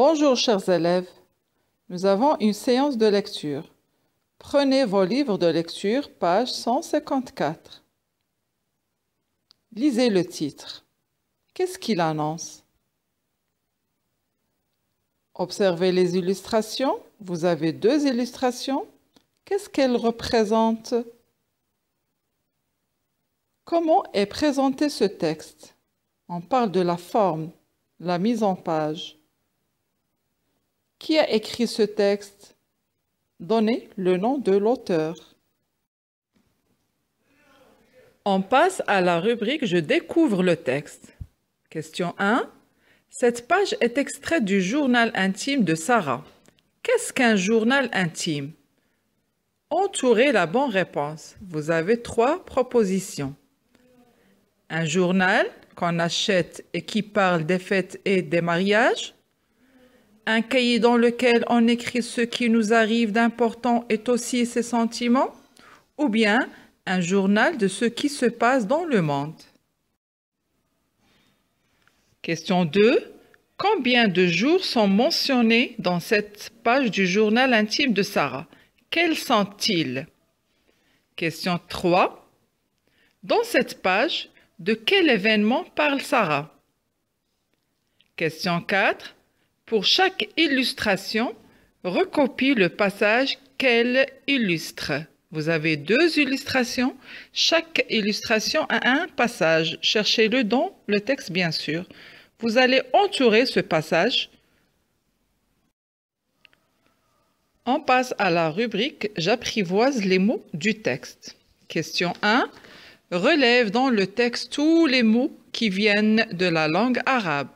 Bonjour chers élèves, nous avons une séance de lecture. Prenez vos livres de lecture, page 154. Lisez le titre. Qu'est-ce qu'il annonce Observez les illustrations. Vous avez deux illustrations. Qu'est-ce qu'elles représentent Comment est présenté ce texte On parle de la forme, la mise en page. Qui a écrit ce texte Donnez le nom de l'auteur. On passe à la rubrique Je découvre le texte. Question 1. Cette page est extraite du journal intime de Sarah. Qu'est-ce qu'un journal intime Entourez la bonne réponse. Vous avez trois propositions. Un journal qu'on achète et qui parle des fêtes et des mariages. Un cahier dans lequel on écrit ce qui nous arrive d'important et aussi ses sentiments Ou bien un journal de ce qui se passe dans le monde Question 2. Combien de jours sont mentionnés dans cette page du journal intime de Sarah Quels sont-ils Question 3. Dans cette page, de quel événement parle Sarah Question 4 pour chaque illustration, recopie le passage qu'elle illustre. Vous avez deux illustrations. Chaque illustration a un passage. Cherchez-le dans le texte, bien sûr. Vous allez entourer ce passage. On passe à la rubrique « J'apprivoise les mots du texte ». Question 1. Relève dans le texte tous les mots qui viennent de la langue arabe.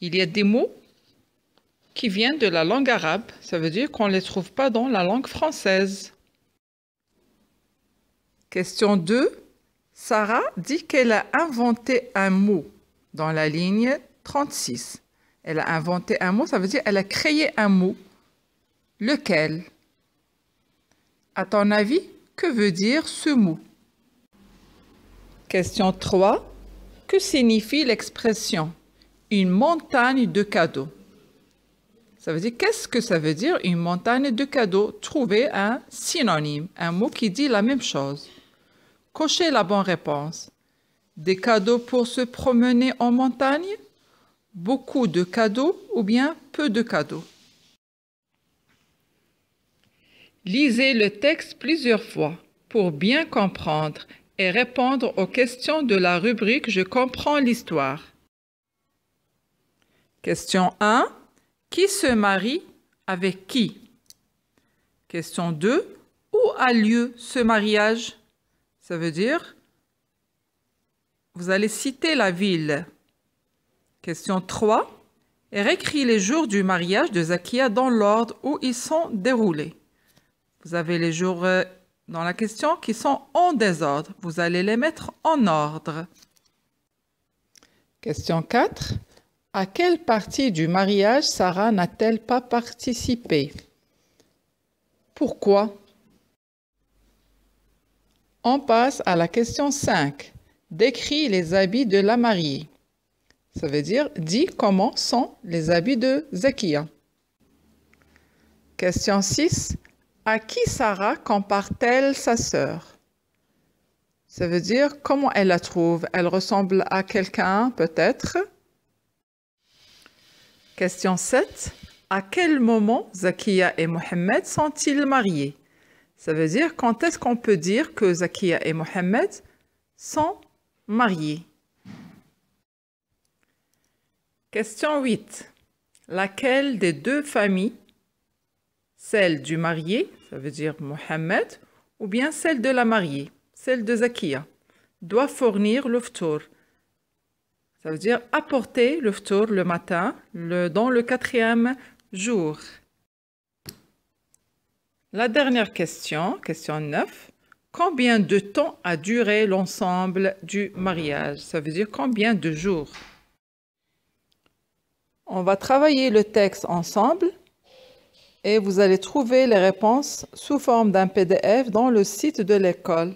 Il y a des mots qui viennent de la langue arabe, ça veut dire qu'on ne les trouve pas dans la langue française. Question 2. Sarah dit qu'elle a inventé un mot dans la ligne 36. Elle a inventé un mot, ça veut dire qu'elle a créé un mot. Lequel À ton avis, que veut dire ce mot Question 3. Que signifie l'expression une montagne de cadeaux. Ça veut dire, qu'est-ce que ça veut dire une montagne de cadeaux Trouvez un synonyme, un mot qui dit la même chose. Cochez la bonne réponse. Des cadeaux pour se promener en montagne Beaucoup de cadeaux ou bien peu de cadeaux Lisez le texte plusieurs fois pour bien comprendre et répondre aux questions de la rubrique Je comprends l'histoire. Question 1. Qui se marie avec qui Question 2. Où a lieu ce mariage Ça veut dire, vous allez citer la ville. Question 3. Et les jours du mariage de Zakia dans l'ordre où ils sont déroulés. Vous avez les jours euh, dans la question qui sont en désordre. Vous allez les mettre en ordre. Question 4. À quelle partie du mariage Sarah n'a-t-elle pas participé Pourquoi On passe à la question 5. Décris les habits de la mariée. Ça veut dire, dis comment sont les habits de Zakia. Question 6. À qui Sarah compare-t-elle sa sœur Ça veut dire, comment elle la trouve Elle ressemble à quelqu'un peut-être Question 7. À quel moment Zakia et Mohamed sont-ils mariés Ça veut dire quand est-ce qu'on peut dire que Zakia et Mohamed sont mariés Question 8. Laquelle des deux familles, celle du marié, ça veut dire Mohamed, ou bien celle de la mariée, celle de Zakia, doit fournir l'oftour ça veut dire apporter le ftour le matin dans le quatrième jour. La dernière question, question 9. Combien de temps a duré l'ensemble du mariage Ça veut dire combien de jours On va travailler le texte ensemble et vous allez trouver les réponses sous forme d'un PDF dans le site de l'école.